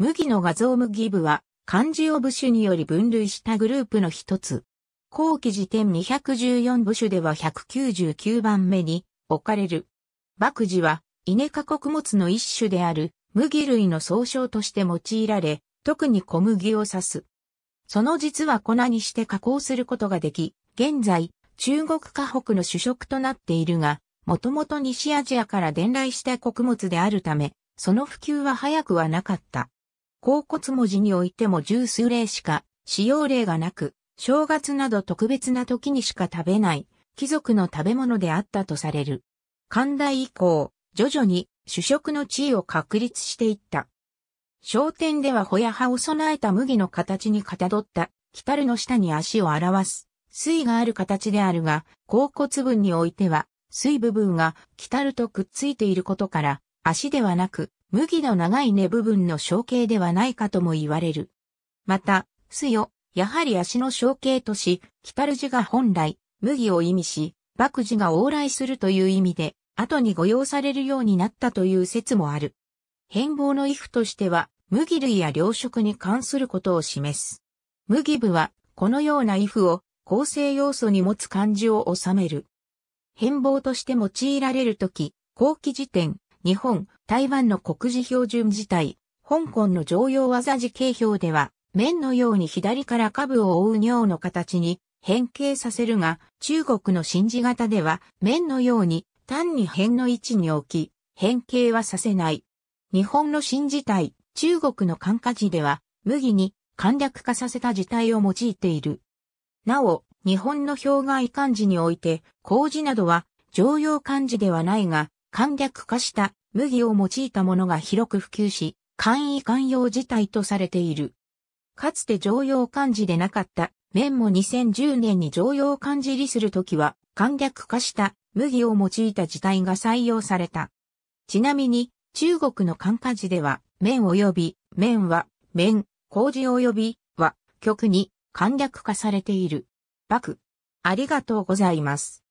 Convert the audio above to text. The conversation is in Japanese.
麦の画像麦部は漢字を部首により分類したグループの一つ。後期時点214部首では199番目に置かれる。麦字は稲科穀物の一種である麦類の総称として用いられ、特に小麦を指す。その実は粉にして加工することができ、現在、中国河北の主食となっているが、もともと西アジアから伝来した穀物であるため、その普及は早くはなかった。甲骨文字においても十数例しか使用例がなく、正月など特別な時にしか食べない貴族の食べ物であったとされる。寛大以降、徐々に主食の地位を確立していった。商店ではホヤ葉を備えた麦の形にかたどった、キるの下に足を表す、水がある形であるが、甲骨文においては、水部分がキるとくっついていることから、足ではなく、麦の長い根部分の象形ではないかとも言われる。また、すよ、やはり足の象形とし、キタルジが本来、麦を意味し、幕字が往来するという意味で、後に御用されるようになったという説もある。変貌の衣服としては、麦類や糧食に関することを示す。麦部は、このような衣服を構成要素に持つ漢字を収める。変貌として用いられるとき、後期時点、日本、台湾の国事標準字体、香港の常用技字形表では、面のように左から下部を覆う尿の形に変形させるが、中国の新字型では、面のように単に辺の位置に置き、変形はさせない。日本の新字体、中国の漢化字では、麦に簡略化させた字体を用いている。なお、日本の表外漢字において、工事などは常用漢字ではないが、簡略化した麦を用いたものが広く普及し、簡易慣用事態とされている。かつて常用漢字でなかった麺も2010年に常用漢字りするときは簡略化した麦を用いた事態が採用された。ちなみに中国の漢化字では麺及び麺は麺、麹及びは極に簡略化されている。バク。ありがとうございます。